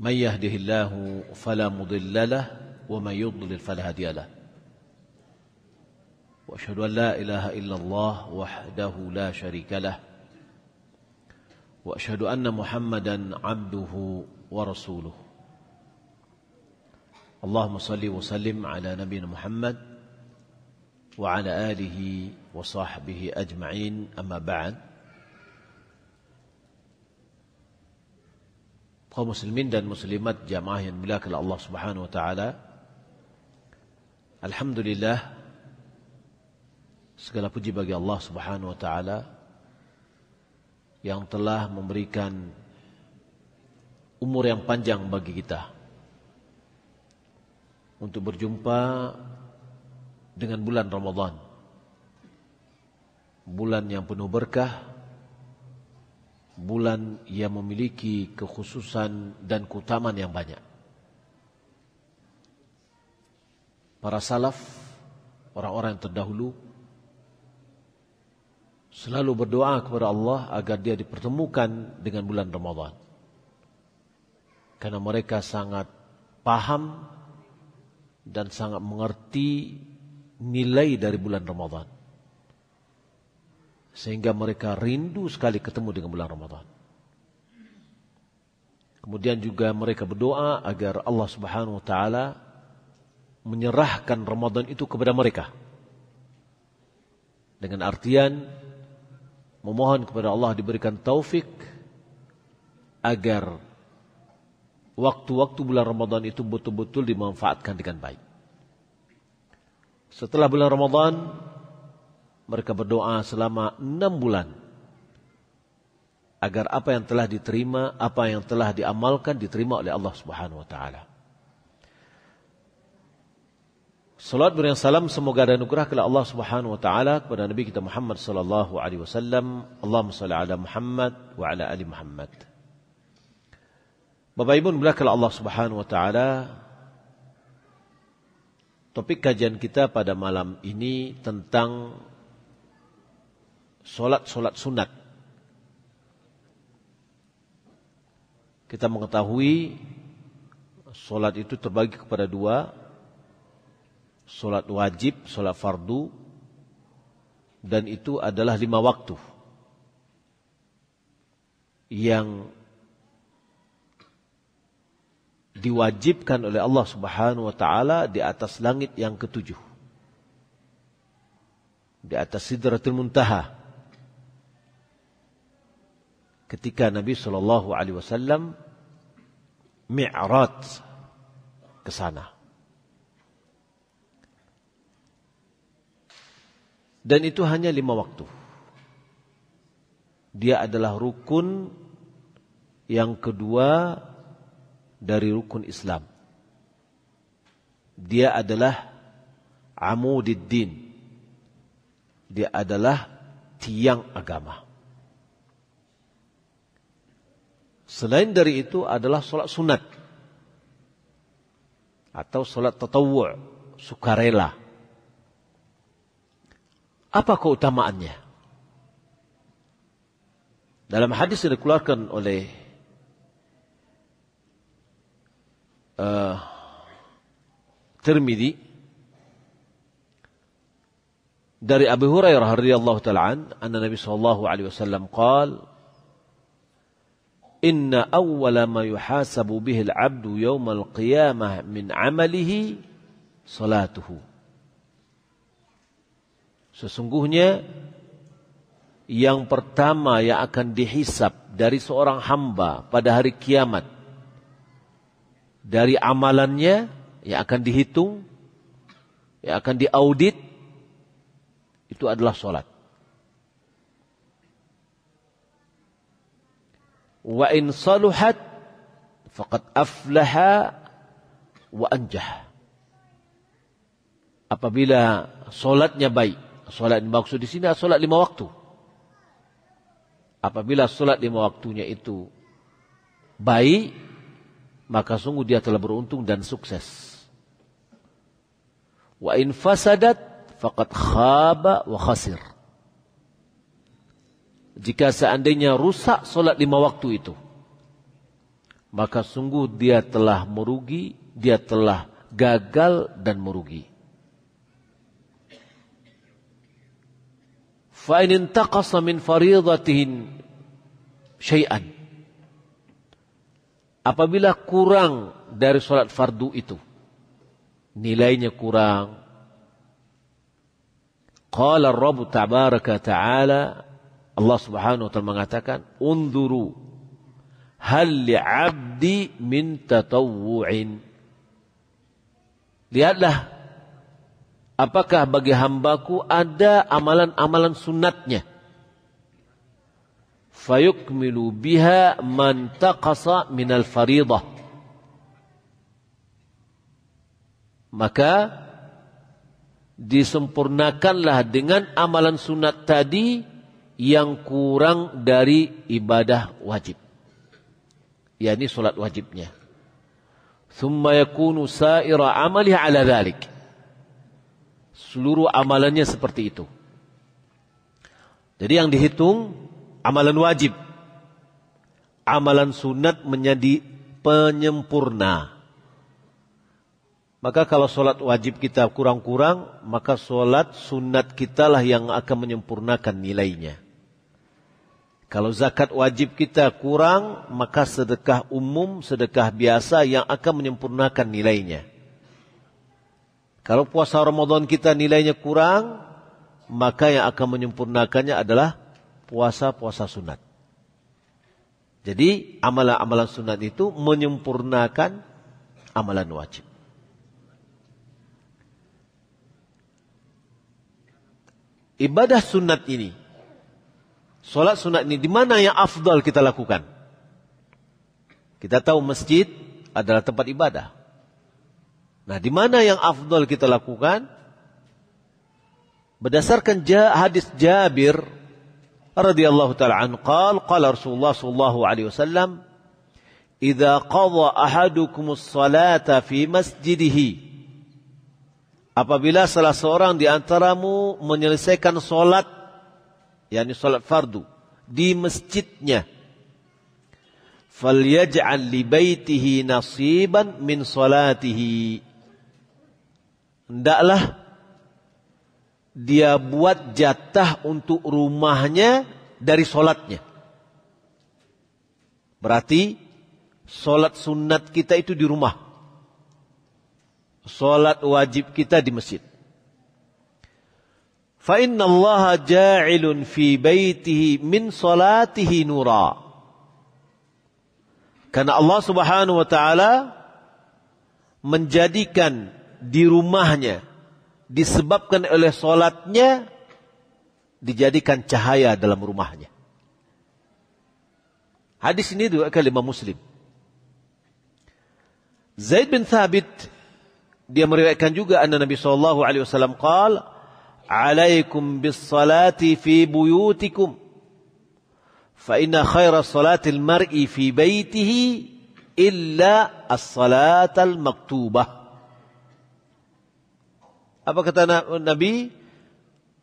من يهده الله فلا مضل له ومن يضلل فلا هادي له واشهد ان لا اله الا الله وحده لا شريك له واشهد ان محمدا عبده ورسوله اللهم صل وسلم على نبينا محمد وعلى اله وصحبه اجمعين اما بعد kaum muslimin dan muslimat jamaah yang dimuliakan Allah Subhanahu wa taala. Alhamdulillah segala puji bagi Allah Subhanahu wa taala yang telah memberikan umur yang panjang bagi kita untuk berjumpa dengan bulan Ramadan. Bulan yang penuh berkah bulan yang memiliki kekhususan dan keutamaan yang banyak. Para salaf, orang-orang yang terdahulu, selalu berdoa kepada Allah agar dia dipertemukan dengan bulan Ramadan. Karena mereka sangat paham dan sangat mengerti nilai dari bulan Ramadan. Sehingga mereka rindu sekali ketemu dengan bulan Ramadan. Kemudian juga mereka berdoa agar Allah Subhanahu wa taala menyerahkan Ramadan itu kepada mereka. Dengan artian memohon kepada Allah diberikan taufik agar waktu-waktu bulan Ramadan itu betul-betul dimanfaatkan dengan baik. Setelah bulan Ramadan, mereka berdoa selama enam bulan agar apa yang telah diterima, apa yang telah diamalkan diterima oleh Allah Subhanahu wa taala. Salat berian salam semoga dan anugerah kepada Allah Subhanahu wa taala kepada Nabi kita Muhammad sallallahu alaihi wasallam. Allahumma shalli ala Muhammad wa ala ali Muhammad. Bapak Ibu mulakan Allah Subhanahu wa taala Topik kajian kita pada malam ini tentang solat-solat sunat. Kita mengetahui solat itu terbagi kepada dua. Solat wajib, solat fardu. Dan itu adalah lima waktu. Yang diwajibkan oleh Allah Subhanahu wa taala di atas langit yang ketujuh. Di atas Sidratul Muntaha ketika Nabi Shallallahu Alaihi Wasallam mi'rat ke sana. Dan itu hanya lima waktu. Dia adalah rukun yang kedua dari rukun Islam. Dia adalah amudiddin. Dia adalah tiang agama. Selain dari itu adalah sholat sunat. Atau sholat tatawu, sukarela. Apa keutamaannya? Dalam hadis yang dikeluarkan oleh uh, dari Abu Hurairah radhiyallahu taala an, Nabi sallallahu alaihi wasallam qala Inna awwala ma yuhasabu bihil abdu yawmal qiyamah min amalihi salatuhu. Sesungguhnya yang pertama yang akan dihisap dari seorang hamba pada hari kiamat dari amalannya yang akan dihitung yang akan diaudit itu adalah sholat. wa in saluhat faqad aflaha wa anjah. Apabila solatnya baik, solat maksud di sini solat lima waktu. Apabila solat lima waktunya itu baik, maka sungguh dia telah beruntung dan sukses. Wa in fasadat faqad khaba wa khasir jika seandainya rusak solat lima waktu itu, maka sungguh dia telah merugi, dia telah gagal dan merugi. Fa'in انتقص min faridatihin syai'an. apabila kurang dari solat fardu itu nilainya kurang qala rabb tabaraka ta'ala Allah Subhanahu wa taala mengatakan, "Unzuru hal li'abdi min tatawwu'in." Lihatlah apakah bagi hambaku ada amalan-amalan sunatnya. Fayukmilu biha man taqasa al faridah. Maka disempurnakanlah dengan amalan sunat tadi yang kurang dari ibadah wajib. ya ini solat wajibnya. Thumma yakunu sa'ira amali ala dhalik. Seluruh amalannya seperti itu. Jadi yang dihitung amalan wajib. Amalan sunat menjadi penyempurna. Maka kalau solat wajib kita kurang-kurang, maka solat sunat kitalah yang akan menyempurnakan nilainya. Kalau zakat wajib kita kurang, maka sedekah umum, sedekah biasa yang akan menyempurnakan nilainya. Kalau puasa Ramadan kita nilainya kurang, maka yang akan menyempurnakannya adalah puasa-puasa sunat. Jadi amalan-amalan sunat itu menyempurnakan amalan wajib. Ibadah sunat ini Sholat sunat ini di mana yang afdal kita lakukan? Kita tahu masjid adalah tempat ibadah. Nah, di mana yang afdal kita lakukan? Berdasarkan hadis Jabir radhiyallahu taala an qal qala Rasulullah sallallahu alaihi wasallam "Idza qadha ahadukum as-salata fi masjidihi" Apabila salah seorang di antaramu menyelesaikan salat yakni salat fardu di masjidnya falyaj'al li baitihi nasiban min salatihi hendaklah dia buat jatah untuk rumahnya dari solatnya. Berarti solat sunat kita itu di rumah. Solat wajib kita di masjid fa inna Allah ja'ilun fi baitihi min salatihi nura karena Allah Subhanahu wa taala menjadikan di rumahnya disebabkan oleh solatnya dijadikan cahaya dalam rumahnya. Hadis ini kali lima Muslim. Zaid bin Thabit dia meriwayatkan juga anna Nabi sallallahu alaihi wasallam qala alaikum bis salati fi buyutikum fa inna khaira في mar'i fi baitihi illa as maktubah apa kata Nabi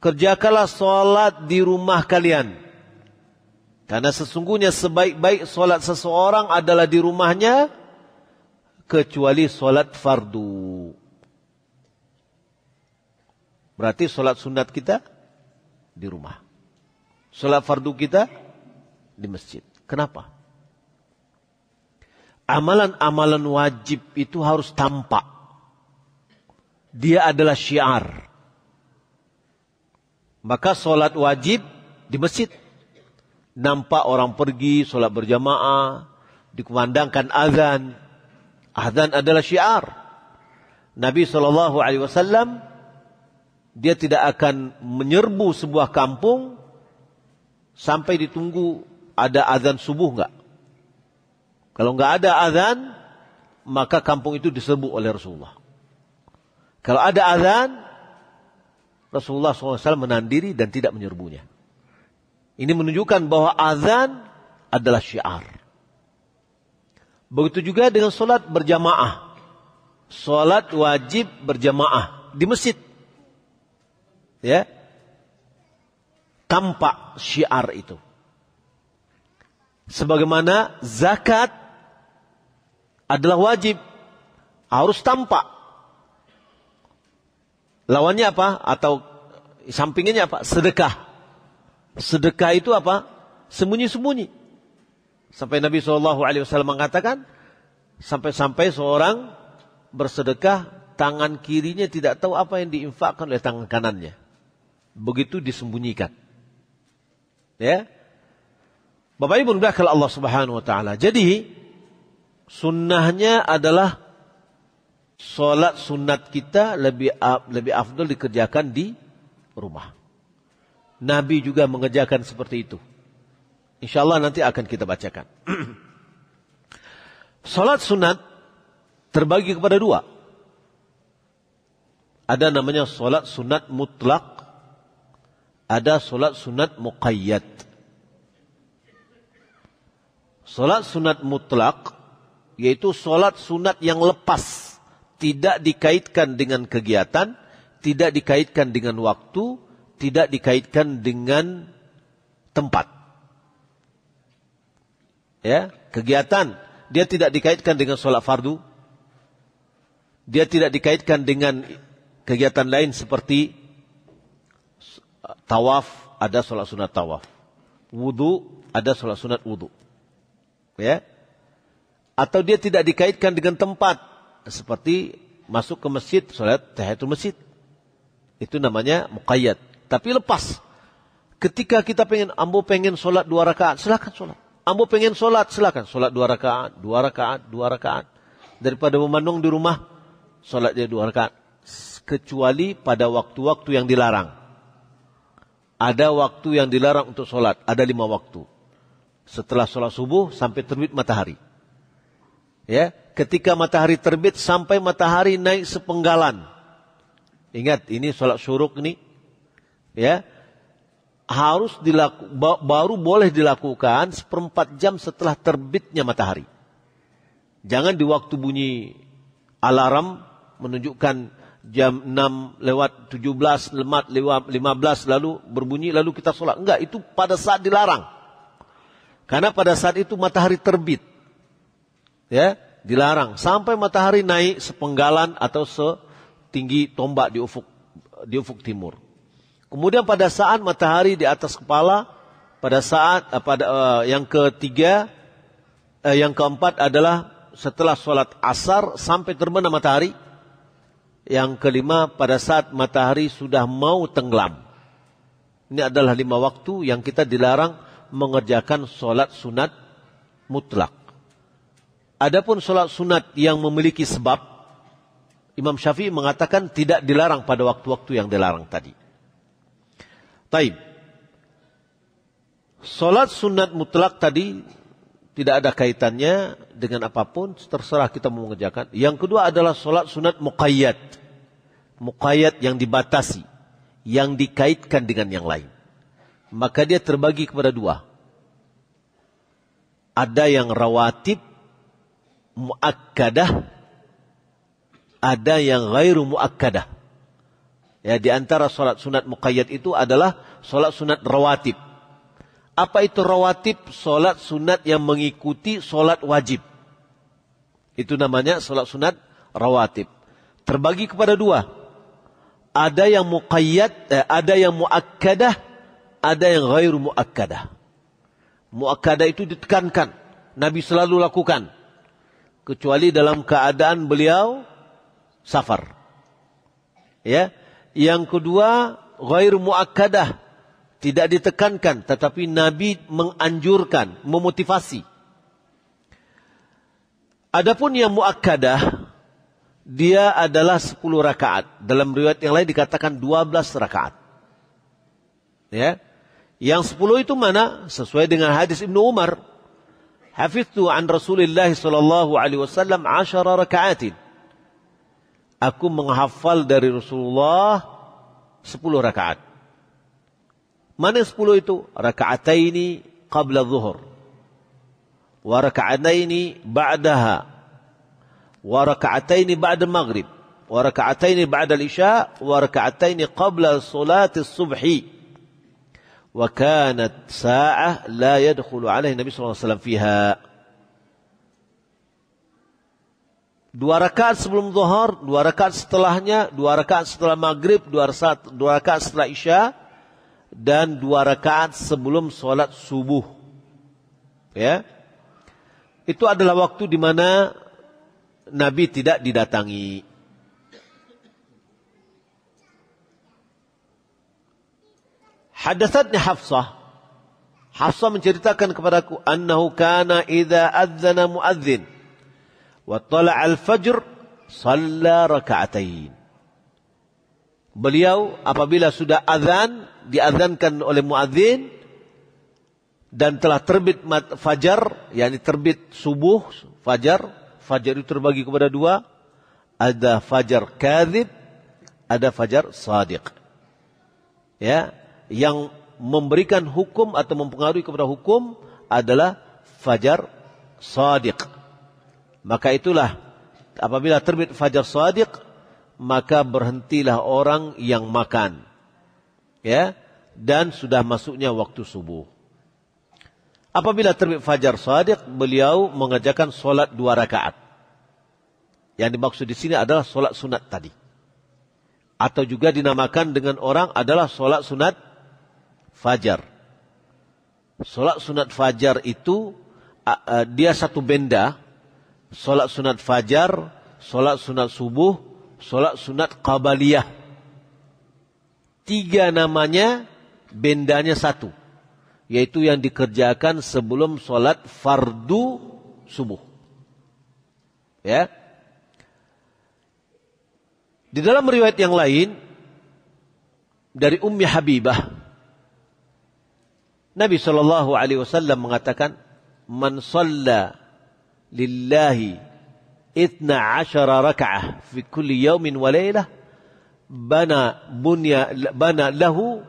kerjakanlah salat di rumah kalian karena sesungguhnya sebaik-baik sholat seseorang adalah di rumahnya kecuali sholat fardu. Berarti sholat sunat kita di rumah. Sholat fardu kita di masjid. Kenapa? Amalan-amalan wajib itu harus tampak. Dia adalah syiar. Maka sholat wajib di masjid. Nampak orang pergi, sholat berjamaah, dikumandangkan azan. Azan adalah syiar. Nabi saw dia tidak akan menyerbu sebuah kampung sampai ditunggu ada azan subuh enggak. Kalau enggak ada azan, maka kampung itu diserbu oleh Rasulullah. Kalau ada azan, Rasulullah SAW menandiri dan tidak menyerbunya. Ini menunjukkan bahwa azan adalah syiar. Begitu juga dengan solat berjamaah. Solat wajib berjamaah di masjid ya tampak syiar itu. Sebagaimana zakat adalah wajib harus tampak. Lawannya apa? Atau sampingnya apa? Sedekah. Sedekah itu apa? Sembunyi-sembunyi. Sampai Nabi Shallallahu Alaihi Wasallam mengatakan, sampai-sampai seorang bersedekah tangan kirinya tidak tahu apa yang diinfakkan oleh tangan kanannya begitu disembunyikan. Ya. Bapak Ibu sudah kalau Allah Subhanahu wa taala. Jadi sunnahnya adalah solat sunat kita lebih lebih afdol dikerjakan di rumah. Nabi juga mengerjakan seperti itu. Insya Allah nanti akan kita bacakan. Salat sunat terbagi kepada dua. Ada namanya salat sunat mutlak ada solat sunat muqayyad. Solat sunat mutlak yaitu solat sunat yang lepas, tidak dikaitkan dengan kegiatan, tidak dikaitkan dengan waktu, tidak dikaitkan dengan tempat. Ya, kegiatan dia tidak dikaitkan dengan sholat fardu. Dia tidak dikaitkan dengan kegiatan lain seperti tawaf ada sholat sunat tawaf. Wudhu ada sholat sunat wudhu. Ya. Atau dia tidak dikaitkan dengan tempat. Seperti masuk ke masjid, sholat tahiyatul masjid. Itu namanya mukayat. Tapi lepas. Ketika kita pengen, ambo pengen sholat dua rakaat, silahkan sholat. Ambo pengen sholat, silakan Sholat dua rakaat, dua rakaat, dua rakaat. Daripada memandung di rumah, sholat dia dua rakaat. Kecuali pada waktu-waktu yang dilarang ada waktu yang dilarang untuk sholat, ada lima waktu. Setelah sholat subuh sampai terbit matahari. Ya, ketika matahari terbit sampai matahari naik sepenggalan. Ingat, ini sholat syuruk nih. Ya, harus dilaku, baru boleh dilakukan seperempat jam setelah terbitnya matahari. Jangan di waktu bunyi alarm menunjukkan jam 6 lewat 17, lewat 15 lalu berbunyi lalu kita sholat. Enggak, itu pada saat dilarang. Karena pada saat itu matahari terbit. Ya, dilarang sampai matahari naik sepenggalan atau setinggi tombak di ufuk di ufuk timur. Kemudian pada saat matahari di atas kepala, pada saat eh, pada uh, yang ketiga, uh, yang keempat adalah setelah sholat asar sampai terbenam matahari, yang kelima pada saat matahari sudah mau tenggelam. Ini adalah lima waktu yang kita dilarang mengerjakan sholat sunat mutlak. Adapun sholat sunat yang memiliki sebab, Imam Syafi'i mengatakan tidak dilarang pada waktu-waktu yang dilarang tadi. Taib. Sholat sunat mutlak tadi tidak ada kaitannya dengan apapun, terserah kita mau mengerjakan. Yang kedua adalah sholat sunat muqayyad. Muqayyad yang dibatasi, yang dikaitkan dengan yang lain. Maka dia terbagi kepada dua. Ada yang rawatib, muakkadah, ada yang ghairu muakkadah. Ya, di antara sholat sunat muqayyad itu adalah sholat sunat rawatib. Apa itu rawatib? solat sunat yang mengikuti solat wajib. Itu namanya solat sunat rawatib. Terbagi kepada dua. Ada yang muqayyad, eh, ada yang muakkadah, ada yang ghairu muakkadah. Muakkadah itu ditekankan. Nabi selalu lakukan. Kecuali dalam keadaan beliau safar. Ya. Yang kedua, ghairu muakkadah tidak ditekankan, tetapi Nabi menganjurkan, memotivasi. Adapun yang muakkadah, dia adalah 10 rakaat. Dalam riwayat yang lain dikatakan 12 rakaat. Ya. Yang 10 itu mana? Sesuai dengan hadis Ibnu Umar. Hafiztu an Rasulillah sallallahu alaihi wasallam 10 rakaat. Aku menghafal dari Rasulullah 10 rakaat. Mana puluh sepuluh itu? Raka'ataini qabla zuhur. Wa raka'ataini ba'daha. Wa raka'ataini ba'da maghrib. Wa raka'ataini ba'da isya Wa raka'ataini qabla solat subhi. Wa kanat sa'ah la yadkhulu alaihi Nabi SAW fiha. dua rakaat sebelum zuhur, dua rakaat setelahnya, dua rakaat setelah maghrib, dua rakaat setelah isya, dan dua rakaat sebelum sholat subuh. Ya, itu adalah waktu di mana Nabi tidak didatangi. Hadasatnya Hafsah. Hafsah menceritakan kepadaku annahu kana idza adzana muadzin wa tala'a al-fajr shalla raka'atain. Beliau apabila sudah azan diazankan oleh muadzin dan telah terbit mat, fajar, yakni terbit subuh fajar. Fajar itu terbagi kepada dua. Ada fajar kadhib, ada fajar sadiq. Ya, yang memberikan hukum atau mempengaruhi kepada hukum adalah fajar sadiq. Maka itulah apabila terbit fajar sadiq, maka berhentilah orang yang makan ya dan sudah masuknya waktu subuh. Apabila terbit fajar sadiq, beliau mengerjakan solat dua rakaat. Yang dimaksud di sini adalah solat sunat tadi. Atau juga dinamakan dengan orang adalah solat sunat fajar. Solat sunat fajar itu dia satu benda. Solat sunat fajar, solat sunat subuh, solat sunat qabaliyah tiga namanya bendanya satu. Yaitu yang dikerjakan sebelum sholat fardu subuh. Ya. Di dalam riwayat yang lain dari Ummi Habibah Nabi Shallallahu Alaihi Wasallam mengatakan, "Man salla lillahi itna ashara raka'ah fi kulli yawmin wa bana bunya bana lahu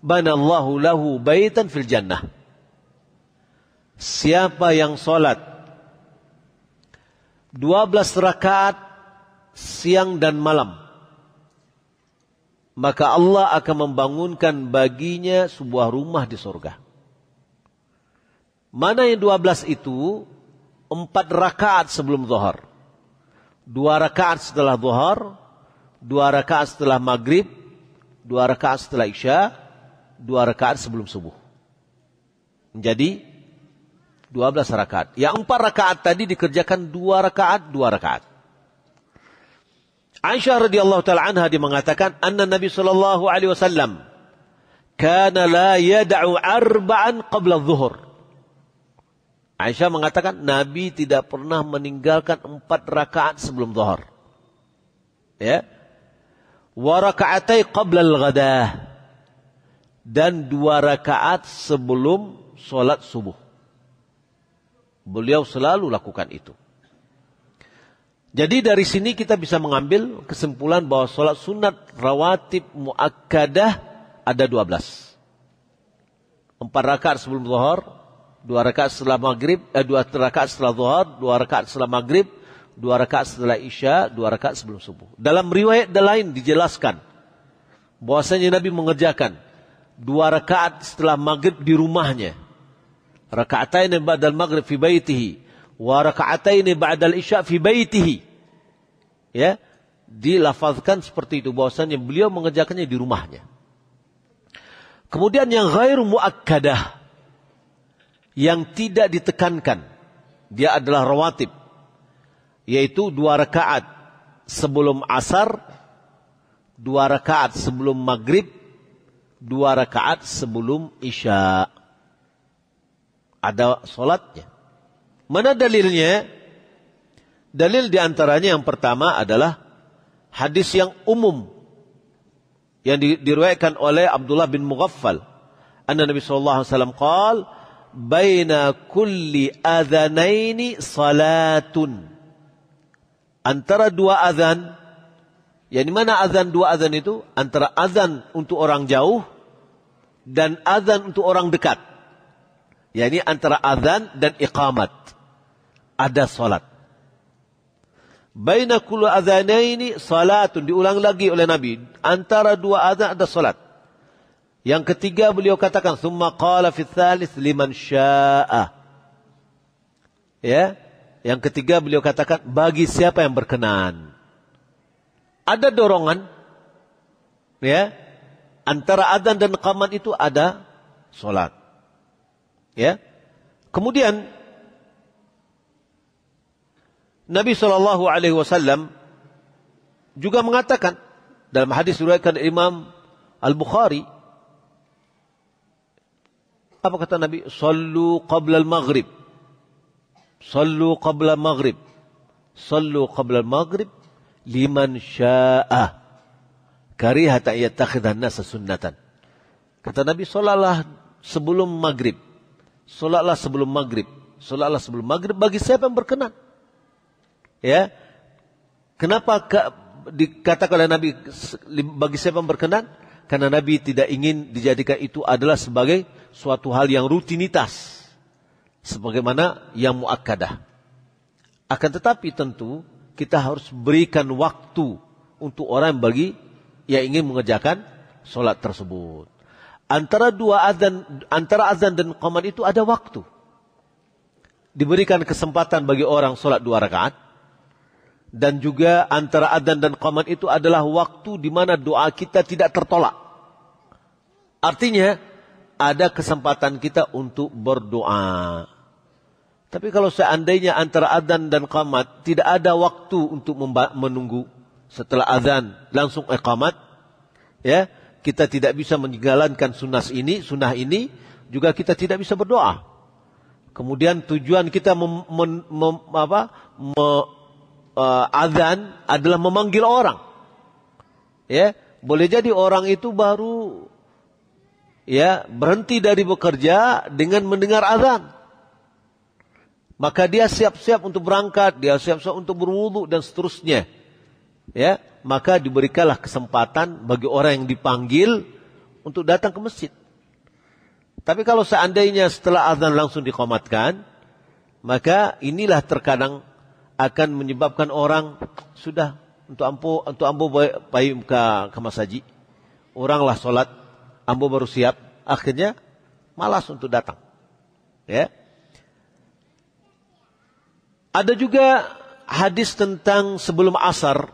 bana Allahu lahu baitan fil jannah. Siapa yang sholat 12 rakaat siang dan malam maka Allah akan membangunkan baginya sebuah rumah di surga. Mana yang 12 itu? Empat rakaat sebelum zuhur Dua rakaat setelah zuhur dua rakaat setelah maghrib, dua rakaat setelah isya, dua rakaat sebelum subuh. Menjadi belas rakaat. Yang empat rakaat tadi dikerjakan dua rakaat, dua rakaat. Aisyah radhiyallahu taala anha dia mengatakan an Nabi sallallahu alaihi wasallam kana la yad'u arba'an qabla dhuhur. Aisyah mengatakan Nabi tidak pernah meninggalkan empat rakaat sebelum zuhur. Ya, qabla dan dua rakaat sebelum solat subuh. Beliau selalu lakukan itu. Jadi dari sini kita bisa mengambil kesimpulan bahwa solat sunat rawatib muakkadah ada 12. Empat rakaat sebelum zuhur, dua rakaat setelah maghrib, eh, dua rakaat setelah zuhur, dua rakaat setelah maghrib, dua rakaat setelah isya, dua rakaat sebelum subuh. Dalam riwayat lain dijelaskan bahwasanya Nabi mengerjakan dua rakaat setelah maghrib di rumahnya. Rakaatain ba'dal maghrib fi baitihi wa rakaatain ba'dal isya fi baitihi. Ya, dilafazkan seperti itu bahwasanya beliau mengerjakannya di rumahnya. Kemudian yang ghairu muakkadah yang tidak ditekankan dia adalah rawatib yaitu dua rakaat sebelum asar, dua rakaat sebelum maghrib, dua rakaat sebelum isya. Ada solatnya. Mana dalilnya? Dalil diantaranya yang pertama adalah hadis yang umum yang diriwayatkan oleh Abdullah bin Mughaffal. Anna Nabi sallallahu alaihi wasallam qala baina kulli adhanaini salatun antara dua azan, yang mana azan dua azan itu? Antara azan untuk orang jauh dan azan untuk orang dekat. Yang antara azan dan iqamat. Ada solat. Baina kulu azanaini salatun. Diulang lagi oleh Nabi. Antara dua azan ada solat. Yang ketiga beliau katakan. Thumma qala fi thalith liman sya'ah. Ya. Yang ketiga beliau katakan bagi siapa yang berkenan. Ada dorongan ya antara adzan dan qaman itu ada salat. Ya. Kemudian Nabi Shallallahu alaihi wasallam juga mengatakan dalam hadis riwayatkan Imam Al-Bukhari apa kata Nabi? Sallu qabla al-maghrib. Sallu qabla maghrib. Sallu qabla maghrib liman sya'ah. Kariha tak yattakhidhan nasa sunnatan. Kata Nabi, solatlah sebelum maghrib. Solatlah sebelum maghrib. Solatlah sebelum maghrib bagi siapa yang berkenan. Ya. Kenapa ke, dikatakan oleh Nabi bagi siapa yang berkenan? Karena Nabi tidak ingin dijadikan itu adalah sebagai suatu hal yang rutinitas sebagaimana yang muakkadah. Akan tetapi tentu kita harus berikan waktu untuk orang yang bagi yang ingin mengerjakan solat tersebut. Antara dua azan antara azan dan qamat itu ada waktu. Diberikan kesempatan bagi orang solat dua rakaat dan juga antara adzan dan qamat itu adalah waktu di mana doa kita tidak tertolak. Artinya ada kesempatan kita untuk berdoa. Tapi kalau seandainya antara adzan dan qamat tidak ada waktu untuk menunggu setelah adzan langsung iqamat eh, ya kita tidak bisa menjalankan sunnah ini sunnah ini juga kita tidak bisa berdoa. Kemudian tujuan kita apa, me, uh, adzan adalah memanggil orang. Ya, boleh jadi orang itu baru ya berhenti dari bekerja dengan mendengar azan. Maka dia siap-siap untuk berangkat, dia siap-siap untuk berwudu dan seterusnya. Ya, maka diberikanlah kesempatan bagi orang yang dipanggil untuk datang ke masjid. Tapi kalau seandainya setelah azan langsung dikomatkan, maka inilah terkadang akan menyebabkan orang sudah untuk ampuh untuk ampuh baik ke, ke masjid. Oranglah sholat Ambo baru siap, akhirnya malas untuk datang. Ya. Ada juga hadis tentang sebelum asar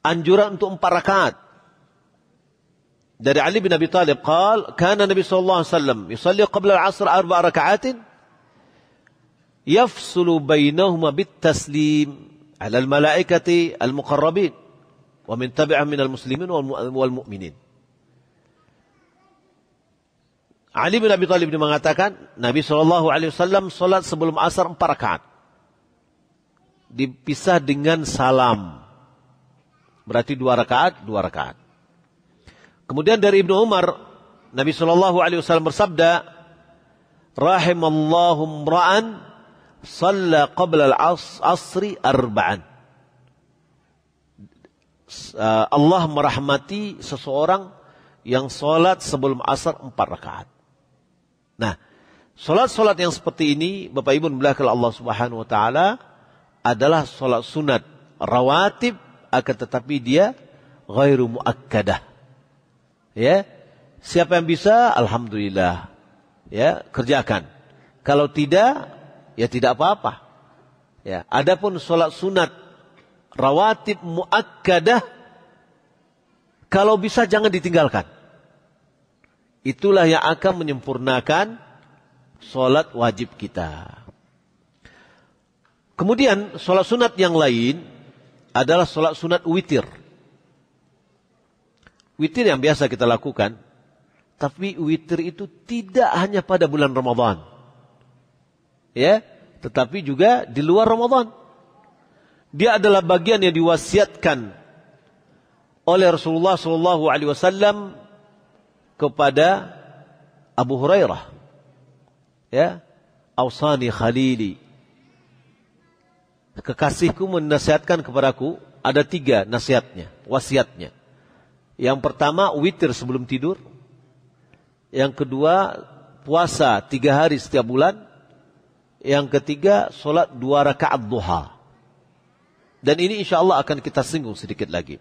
anjuran untuk empat rakaat. Dari Ali bin Abi Talib qal kana Nabi sallallahu alaihi wasallam yusalli qabla al-'asr arba' raka'atin yafsulu bainahuma bit taslim 'ala al-malaikati al-muqarrabin wa min tabi'ah minal muslimin wal mu'minin. Ali bin Abi Thalib mengatakan, Nabi Shallallahu Alaihi Wasallam sholat sebelum asar empat rakaat, dipisah dengan salam, berarti dua rakaat, dua rakaat. Kemudian dari Ibnu Umar, Nabi Shallallahu Alaihi Wasallam bersabda, Rahimallahu mra'an, shalla qabla al-asri arba'an. Eh, Allah merahmati seseorang yang sholat sebelum asar empat rakaat. Nah, sholat-sholat yang seperti ini, Bapak Ibu belakang Allah Subhanahu Wa Taala adalah sholat sunat rawatib, akan tetapi dia ghairu muakkadah. Ya, siapa yang bisa, alhamdulillah. Ya, kerjakan. Kalau tidak, ya tidak apa-apa. Ya, adapun sholat sunat rawatib muakkadah kalau bisa jangan ditinggalkan. Itulah yang akan menyempurnakan sholat wajib kita. Kemudian sholat sunat yang lain adalah sholat sunat witir. Witir yang biasa kita lakukan. Tapi witir itu tidak hanya pada bulan Ramadan. Ya, tetapi juga di luar Ramadan. Dia adalah bagian yang diwasiatkan oleh Rasulullah Shallallahu Alaihi Wasallam kepada Abu Hurairah. Ya, Ausani Khalili. Kekasihku menasihatkan kepadaku ada tiga nasihatnya, wasiatnya. Yang pertama witir sebelum tidur. Yang kedua puasa tiga hari setiap bulan. Yang ketiga sholat dua rakaat duha. Dan ini insya Allah akan kita singgung sedikit lagi.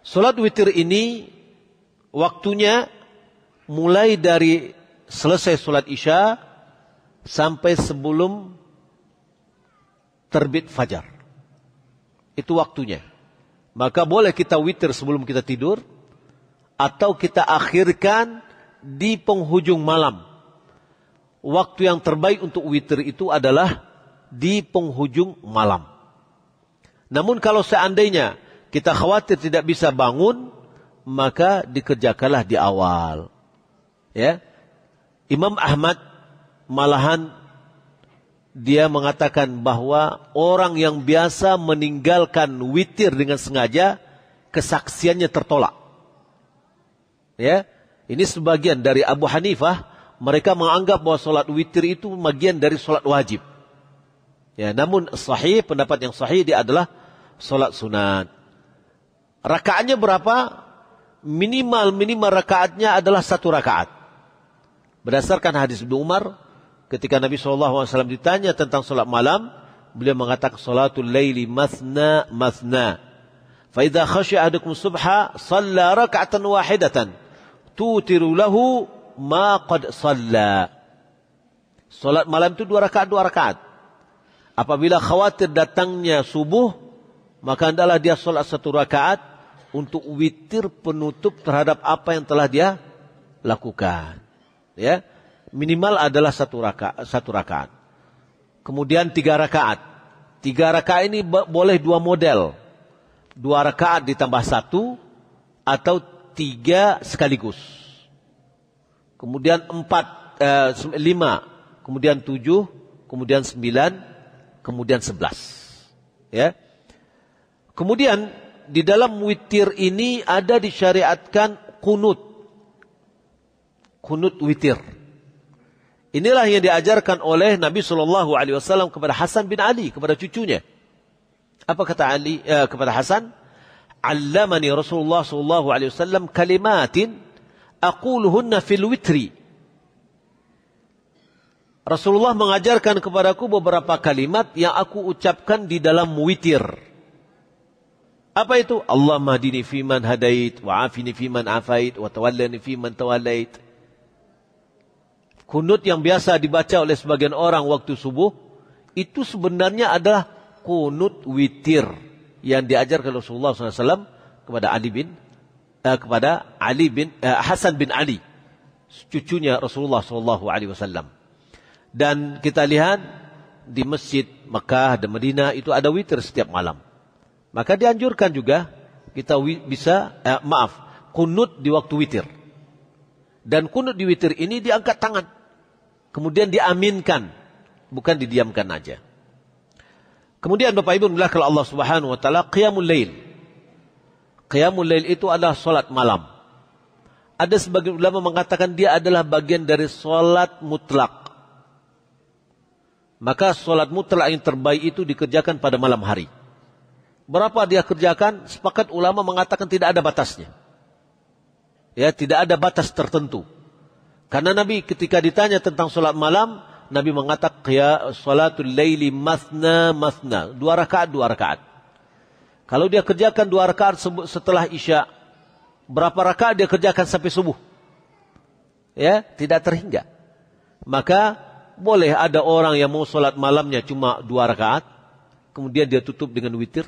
Salat witir ini waktunya mulai dari selesai salat isya sampai sebelum terbit fajar. Itu waktunya. Maka boleh kita witir sebelum kita tidur atau kita akhirkan di penghujung malam. Waktu yang terbaik untuk witir itu adalah di penghujung malam. Namun kalau seandainya kita khawatir tidak bisa bangun, maka dikerjakanlah di awal. Ya. Imam Ahmad malahan dia mengatakan bahwa orang yang biasa meninggalkan witir dengan sengaja kesaksiannya tertolak. Ya. Ini sebagian dari Abu Hanifah, mereka menganggap bahwa sholat witir itu bagian dari sholat wajib. Ya, namun sahih pendapat yang sahih dia adalah solat sunat. Rakaatnya berapa? Minimal minimal rakaatnya adalah satu rakaat. Berdasarkan hadis Ibnu Umar, ketika Nabi saw ditanya tentang solat malam, beliau mengatakan solatul laili masna masna. Faida khasya ahadukum subha, salla rakaatan wahidatan, tutiru lahu ma qad Solat malam itu dua rakaat dua rakaat. Apabila khawatir datangnya subuh, maka adalah dia solat satu rakaat untuk witir penutup terhadap apa yang telah dia lakukan. Ya, minimal adalah satu rakaat. Satu rakaat. Kemudian tiga rakaat. Tiga rakaat ini boleh dua model. Dua rakaat ditambah satu atau tiga sekaligus. Kemudian empat, eh, lima, kemudian tujuh, kemudian sembilan, kemudian sebelas. Ya. Kemudian di dalam witir ini ada disyariatkan kunut. Kunut witir. Inilah yang diajarkan oleh Nabi Shallallahu Alaihi Wasallam kepada Hasan bin Ali kepada cucunya. Apa kata Ali eh, kepada Hasan? Allamani Rasulullah Shallallahu Alaihi Wasallam kalimatin aquluhunna fil witri Rasulullah mengajarkan kepadaku beberapa kalimat yang aku ucapkan di dalam witir. Apa itu? Allah mahdini fiman hadait, wa'afini fiman afait, wa tawallani fiman tawallait. Kunut yang biasa dibaca oleh sebagian orang waktu subuh, itu sebenarnya adalah kunut witir yang diajar ke Rasulullah SAW kepada Ali bin eh, kepada Ali bin eh, Hasan bin Ali, cucunya Rasulullah SAW. Dan kita lihat di masjid Mekah dan Madinah itu ada witir setiap malam. Maka dianjurkan juga kita bisa eh, maaf kunut di waktu witir. Dan kunut di witir ini diangkat tangan. Kemudian diaminkan. Bukan didiamkan aja. Kemudian Bapak Ibu mulai kalau Allah Subhanahu wa taala qiyamul lail. Qiyamul lail itu adalah solat malam. Ada sebagian ulama mengatakan dia adalah bagian dari solat mutlak. Maka sholat mutlak yang terbaik itu dikerjakan pada malam hari. Berapa dia kerjakan? Sepakat ulama mengatakan tidak ada batasnya. Ya, tidak ada batas tertentu. Karena Nabi ketika ditanya tentang sholat malam, Nabi mengatakan ya sholatul laili masna masna. Dua rakaat, dua rakaat. Kalau dia kerjakan dua rakaat setelah isya, berapa rakaat dia kerjakan sampai subuh? Ya, tidak terhingga. Maka boleh ada orang yang mau sholat malamnya cuma dua rakaat, kemudian dia tutup dengan witir.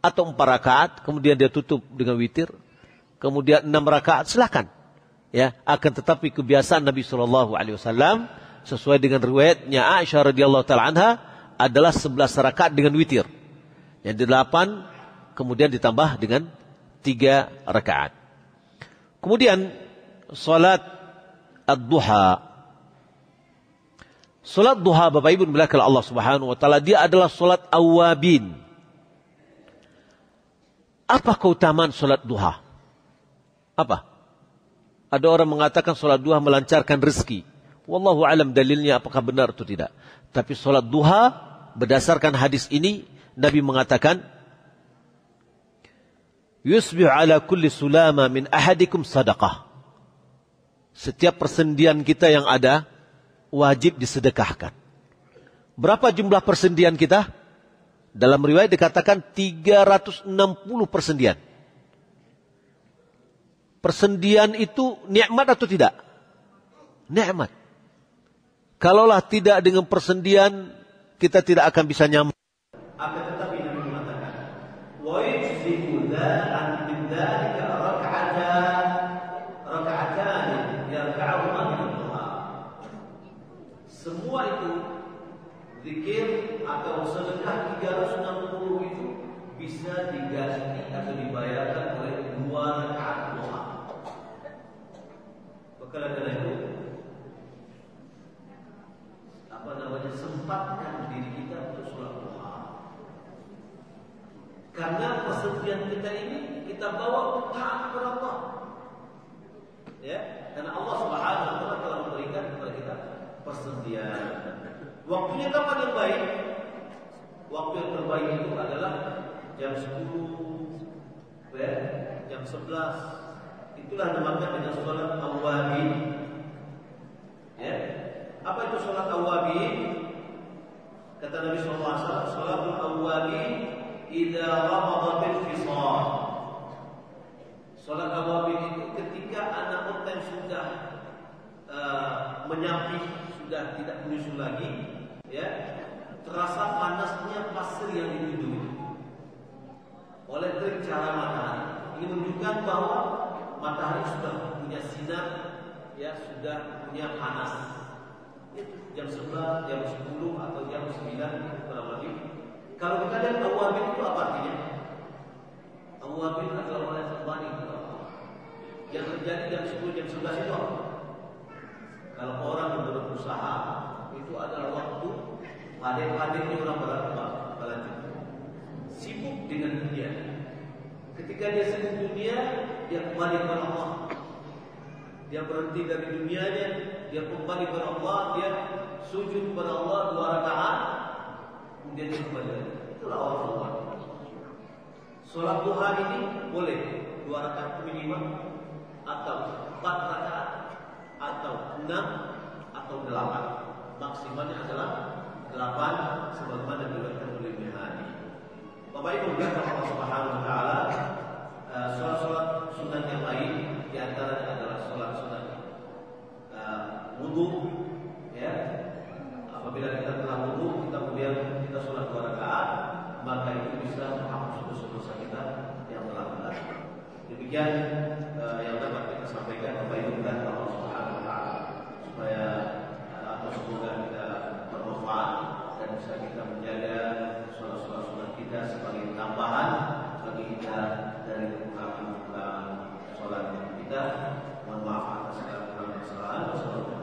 Atau empat rakaat, kemudian dia tutup dengan witir. Kemudian enam rakaat, silahkan. Ya, akan tetapi kebiasaan Nabi Shallallahu Alaihi Wasallam sesuai dengan riwayatnya Aisyah radhiyallahu taala anha adalah sebelas rakaat dengan witir. Yang delapan kemudian ditambah dengan tiga rakaat. Kemudian salat ad-duha Salat duha Bapak Ibu belakang Allah Subhanahu wa taala dia adalah salat awabin. Apa keutamaan salat duha? Apa? Ada orang mengatakan salat duha melancarkan rezeki. Wallahu alam dalilnya apakah benar atau tidak. Tapi salat duha berdasarkan hadis ini Nabi mengatakan Yusbih ala kulli sulama min ahadikum sadaqah. Setiap persendian kita yang ada, wajib disedekahkan. Berapa jumlah persendian kita? Dalam riwayat dikatakan 360 persendian. Persendian itu nikmat atau tidak? Nikmat. Kalaulah tidak dengan persendian, kita tidak akan bisa nyaman. Akan tetapi Nabi mengatakan, Karena persendirian kita ini kita bawa taat kepada Allah. Ya, karena Allah Subhanahu wa taala telah memberikan kepada kita persediaan. Waktunya kapan yang baik? Waktu yang terbaik itu adalah jam 10 ya, jam 11. Itulah namanya dengan sholat awabin. Ya. Apa itu sholat awabin? Kata Nabi SAW, sholat awabin idza rabadatil fisar Salat tarawih itu ketika anak unta sudah uh, eh, menyapih, sudah tidak menyusul lagi, ya. Terasa panasnya pasir yang ditunjui oleh terik cara matahari. Ini menunjukkan bahwa matahari sudah punya sinar, ya sudah punya panas. Itu jam 11, jam 10 atau jam 9 itu kalau kita lihat awabin itu apa artinya? Awabin adalah orang yang terbani Yang terjadi jam 10, jam 11 itu apa? Kalau orang yang berusaha itu adalah waktu hadir padatnya orang berlatih sibuk dengan dunia. Ketika dia sibuk dunia, dia kembali kepada Allah. Dia berhenti dari dunianya, dia kembali kepada Allah, dia sujud kepada Allah dua rakaat, Sholat duha ini boleh dua rakaat minimal atau empat rakaat atau enam atau delapan. Maksimalnya adalah delapan sebagaimana diriwayatkan oleh Mihani. Bapak Ibu berkata kalau Subhanahu Wa Taala eh, sholat-sholat sunat yang lain di antaranya adalah sholat sunat eh, wudhu ya apabila kita telah wudhu kita kemudian kita sholat dua rakaat maka itu bisa menghapus dosa-dosa kita yang telah benar. Demikian eh, yang dapat kita sampaikan Bapak Ibu dan Allah Subhanahu wa taala supaya eh, atau semoga kita bermanfaat dan bisa kita menjaga sholat-sholat kita sebagai tambahan bagi kita dari kekurangan-kekurangan sholat kita. Mohon maaf atas segala kesalahan. Wassalamualaikum